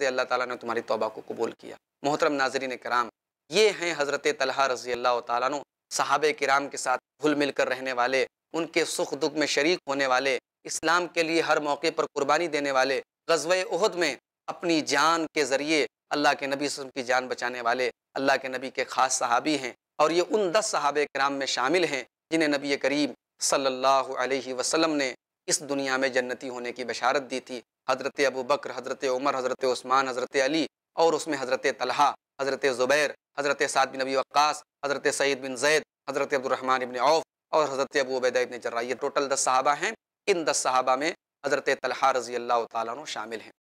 دے اللہ تعالیٰ نے تمہاری توبہ کو قبول کیا محترم ناظرین کرام یہ ہیں حضرت طلحہ رضی اللہ تعالیٰ صحابہ کرام کے ساتھ گھل مل کر رہنے والے ان کے سکھ دکھ میں شریک ہونے والے اسلام کے لیے ہر موقع پر قربانی دینے والے غزوہ احد میں اپنی جان کے ذریعے اللہ کے نبی صلی اللہ علیہ وسلم کی جان بچانے والے اللہ کے نبی کے خاص صحابی ہیں اور یہ ان دس صحابہ کرام میں شامل ہیں جنہیں نبی کریم صلی اللہ علیہ وسلم نے اس دنیا میں جنتی ہونے کی بشارت دی تھی حضرت ابو بکر حضرت عمر حضرت عثمان حضرت علی اور اس میں حضرت طلحہ حضرت زبیر حضرت سعد بن نبی وقاص حضرت سعید بن زید حضرت عبد الرحمن ابن عوف اور حضرت ابو عبیدہ ابن جرہ یہ ٹوٹل دس صحابہ ہیں ان دس صحابہ میں حضرت طلحہ رضی اللہ تعالیٰ عنہ شامل ہیں